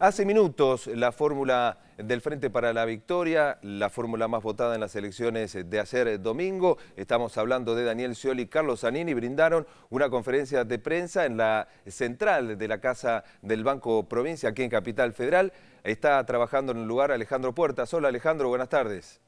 Hace minutos la fórmula del Frente para la Victoria, la fórmula más votada en las elecciones de ayer domingo, estamos hablando de Daniel Scioli y Carlos Zanini, brindaron una conferencia de prensa en la central de la Casa del Banco Provincia, aquí en Capital Federal. Está trabajando en el lugar Alejandro Puerta. Hola Alejandro, buenas tardes.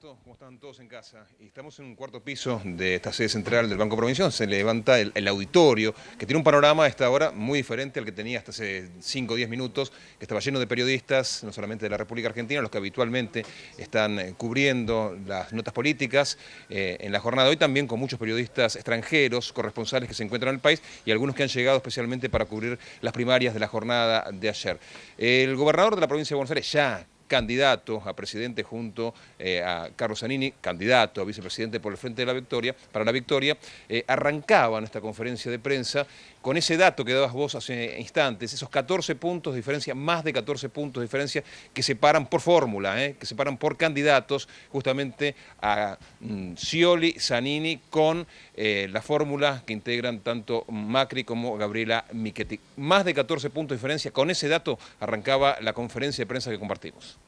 ¿cómo están todos en casa? Estamos en un cuarto piso de esta sede central del Banco Provincial. Se levanta el, auditorio, que tiene un panorama a esta hora muy diferente al que tenía hasta hace 5 o 10 minutos, que estaba lleno de periodistas, no solamente de la República Argentina, los que habitualmente están eh, cubriendo las notas políticas eh, en la jornada hoy, también con muchos periodistas extranjeros, corresponsales que se encuentran en el país y algunos que han llegado especialmente para cubrir las primarias de la jornada de ayer. El gobernador de la provincia de Buenos Aires ya candidato a presidente junto eh, a Carlos Zanini, candidato a vicepresidente por el Frente de la Victoria, para la Victoria, Arrancaba eh, arrancaban esta conferencia de prensa con ese dato que dabas vos hace instantes, esos 14 puntos de diferencia, más de 14 puntos de diferencia que separan por fórmula, eh, que separan por candidatos justamente a mm, Scioli, Zanini con la fórmula que integran tanto Macri como Gabriela Michetti. Más de 14 puntos de diferencia, con ese dato arrancaba la conferencia de prensa que compartimos.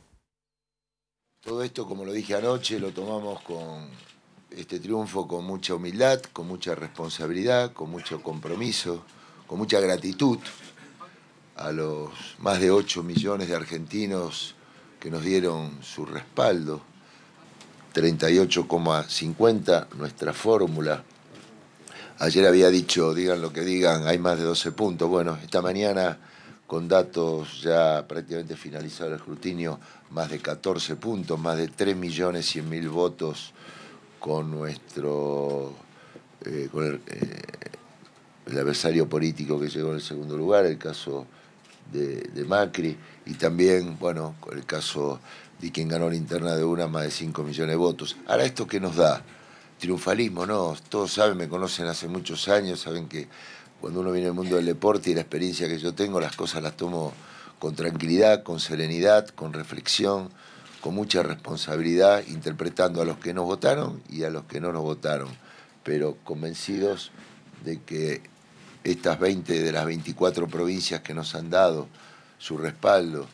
Todo esto, como lo dije anoche, lo tomamos con este triunfo con mucha humildad, con mucha responsabilidad, con mucho compromiso, con mucha gratitud a los más de 8 millones de argentinos que nos dieron su respaldo. 38,50 nuestra fórmula. Ayer había dicho, digan lo que digan, hay más de 12 puntos. Bueno, esta mañana con datos ya prácticamente finalizado el escrutinio, más de 14 puntos, más de 3.100.000 votos con nuestro eh, con eh, el, adversario político que llegó en el segundo lugar, el caso de, Macri, y también, bueno, el caso de quien ganó la interna de una, más de 5 millones de votos. Ahora, ¿esto qué nos da? Triunfalismo, no, todos saben, me conocen hace muchos años, saben que cuando uno viene al mundo del deporte y la experiencia que yo tengo, las cosas las tomo con tranquilidad, con serenidad, con reflexión, con mucha responsabilidad, interpretando a los que nos votaron y a los que no nos votaron, pero convencidos de que estas 20 de las 24 provincias que nos han dado su respaldo,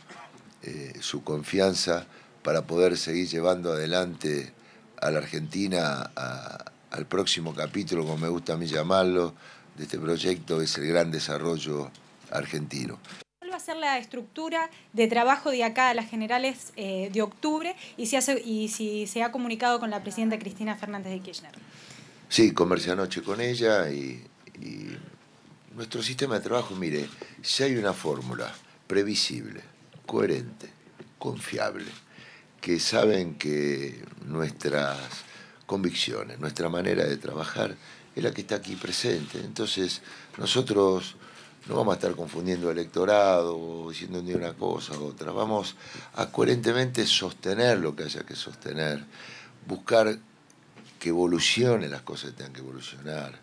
eh, su confianza para poder seguir llevando adelante a la Argentina al próximo capítulo, como me gusta a mí llamarlo, de este proyecto es el gran desarrollo argentino ¿Cuál va a ser la estructura de trabajo de acá a las generales eh, de octubre y si, hace, y si se ha comunicado con la presidenta Cristina Fernández de Kirchner? Sí, conversé anoche con ella y, y nuestro sistema de trabajo, mire, si hay una fórmula previsible, coherente, confiable, que saben que nuestras convicciones, nuestra manera de trabajar es la que está aquí presente. Entonces, nosotros no vamos a estar confundiendo electorado o diciendo ni una cosa u otra. Vamos a coherentemente sostener lo que haya que sostener, buscar que evolucione las cosas que tengan que evolucionar,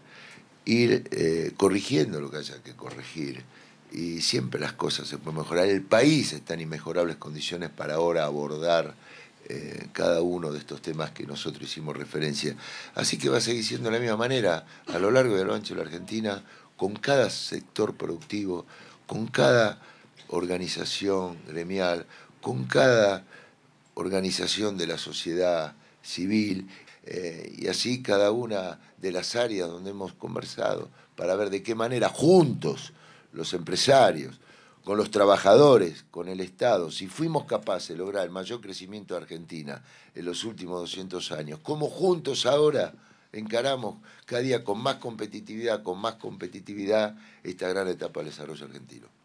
ir eh, corrigiendo lo que haya que corregir. Y siempre las cosas se pueden mejorar. El país está en inmejorables condiciones para ahora abordar eh, cada uno de estos temas que nosotros hicimos referencia. Así que va a seguir siendo de la misma manera a lo largo del lo ancho de la Argentina, con cada sector productivo, con cada organización gremial, con cada organización de la sociedad civil eh, y así cada una de las áreas donde hemos conversado para ver de qué manera juntos los empresarios, con los trabajadores, con el Estado, si fuimos capaces de lograr el mayor crecimiento de Argentina en los últimos 200 años, ¿cómo juntos ahora encaramos cada día con más competitividad, con más competitividad esta gran etapa del desarrollo argentino?